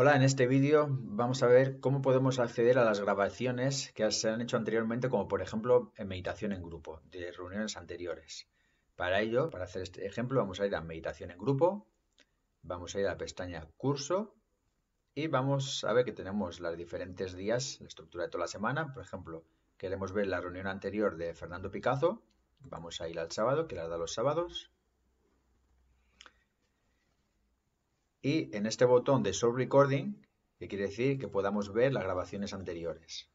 Hola, en este vídeo vamos a ver cómo podemos acceder a las grabaciones que se han hecho anteriormente, como por ejemplo en meditación en grupo, de reuniones anteriores. Para ello, para hacer este ejemplo, vamos a ir a meditación en grupo, vamos a ir a la pestaña curso y vamos a ver que tenemos los diferentes días, la estructura de toda la semana. Por ejemplo, queremos ver la reunión anterior de Fernando Picazo, vamos a ir al sábado, que la da los sábados. y en este botón de Show Recording, que quiere decir que podamos ver las grabaciones anteriores.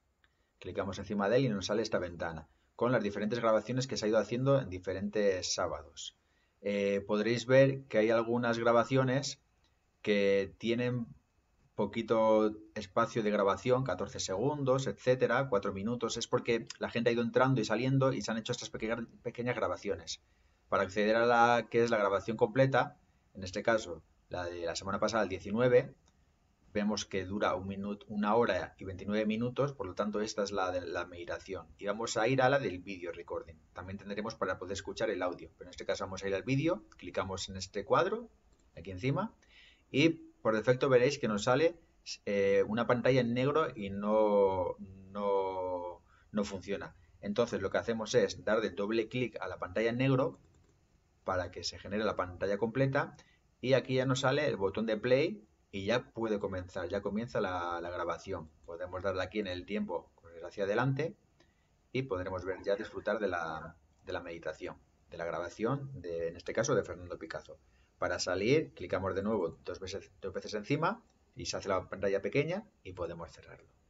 Clicamos encima de él y nos sale esta ventana, con las diferentes grabaciones que se ha ido haciendo en diferentes sábados. Eh, podréis ver que hay algunas grabaciones que tienen poquito espacio de grabación, 14 segundos, etcétera, 4 minutos, es porque la gente ha ido entrando y saliendo y se han hecho estas pequeñas grabaciones. Para acceder a la que es la grabación completa, en este caso la de la semana pasada, el 19, vemos que dura un minuto, una hora y 29 minutos, por lo tanto esta es la de la migración. Y vamos a ir a la del video recording. También tendremos para poder escuchar el audio, pero en este caso vamos a ir al vídeo, clicamos en este cuadro, aquí encima, y por defecto veréis que nos sale eh, una pantalla en negro y no, no, no funciona. Entonces lo que hacemos es darle doble clic a la pantalla en negro para que se genere la pantalla completa y aquí ya nos sale el botón de play y ya puede comenzar, ya comienza la, grabación. Podemos darle aquí en el tiempo hacia adelante y podremos ver ya disfrutar de la, meditación, de la grabación, en este caso de Fernando Picasso. Para salir, clicamos de nuevo dos veces, dos veces encima y se hace la pantalla pequeña y podemos cerrarlo.